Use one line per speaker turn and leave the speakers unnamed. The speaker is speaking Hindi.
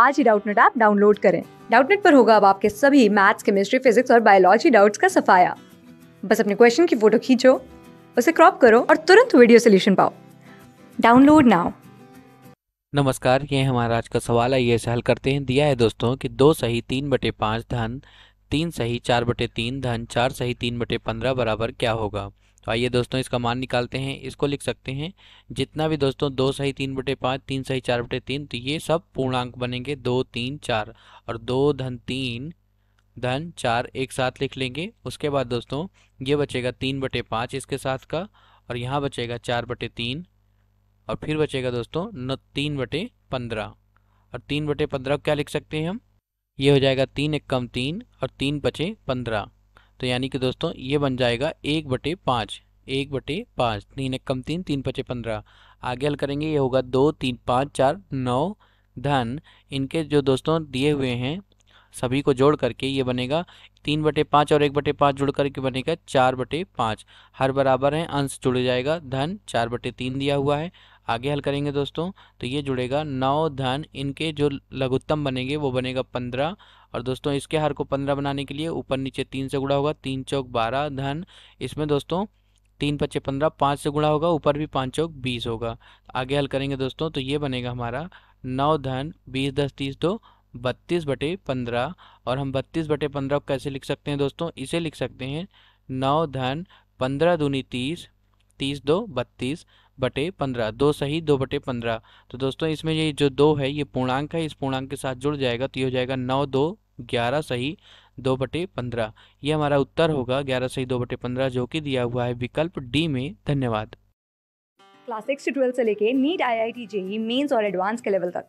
आज ही डाउटनेट ऐप डाउनलोड करें डाउटनेट पर होगा अब आपके सभी मैथ्स केमिस्ट्री फिजिक्स और बायोलॉजी डाउट्स का सफाया बस अपने क्वेश्चन की फोटो खींचो उसे क्रॉप करो और तुरंत वीडियो सोल्यूशन पाओ डाउनलोड नाउ
नमस्कार ये हमारा आज का सवाल है ये से हल करते हैं दिया है दोस्तों कि दो सही तीन बटे पाँच धन तीन सही चार बटे तीन धन चार सही तीन बटे पंद्रह बराबर क्या होगा तो आइए दोस्तों इसका मान निकालते हैं इसको लिख सकते हैं जितना भी दोस्तों दो सही तीन बटे पाँच तीन सही चार बटे तीन तो ये सब पूर्णांक बनेंगे दो तीन चार और दो धन तीन धन चार एक साथ लिख लेंगे उसके बाद दोस्तों ये बचेगा तीन बटे पाँच इसके साथ का और यहाँ बचेगा चार बटे तीन और फिर बचेगा दोस्तों न तीन बटे पंद्रह और तीन बटे पंद्रह क्या लिख सकते हैं हम ये हो जाएगा तीन एक कम तीन और तीन बचे पंद्रह तो यानी कि दोस्तों ये बन जाएगा एक बटे पाँच एक बटे पाँच तीन एक कम तीन तीन पचे पंद्रह आगे हल करेंगे ये होगा दो तीन पाँच चार नौ धन इनके जो दोस्तों दिए हुए हैं सभी को जोड़ करके ये बनेगा तीन बटे पाँच और एक बटे पाँच जुड़ करके बनेगा चार बटे पाँच हर बराबर है अंश जुड़ जाएगा धन चार बटे तीन दिया हुआ है आगे हल करेंगे दोस्तों तो ये जुड़ेगा नौ धन इनके जो लघुत्तम बनेंगे वो बनेगा पंद्रह और दोस्तों इसके हर को पंद्रह बनाने के लिए ऊपर नीचे तीन से गुड़ा होगा तीन चौक बारह धन इसमें दोस्तों तीन पच्चे पंद्रह पाँच से गुड़ा होगा ऊपर भी पाँच चौक बीस होगा आगे हल करेंगे दोस्तों तो ये बनेगा हमारा नौ धन बीस दस तीस दो बत्तीस बटे पंद्रह और हम बत्तीस बटे पंद्रह को कैसे लिख सकते हैं दोस्तों इसे लिख सकते हैं नौ धन पंद्रह दूनी तीस तीस दो बत्तीस बटे पंद्रह दो सही दो बटे पंद्रह तो दोस्तों इसमें ये जो दो है ये पूर्णांक है इस पूर्णांक के साथ जुड़ जाएगा तो ये हो जाएगा नौ दो ग्यारह सही दो बटे पंद्रह ये हमारा उत्तर होगा ग्यारह सही दो बटे पंद्रह जो कि दिया हुआ है विकल्प डी में धन्यवाद
क्लास सिक्स से ट्वेल्थ से लेके NEET I I T JEE mains और एडवांस के लेवल तक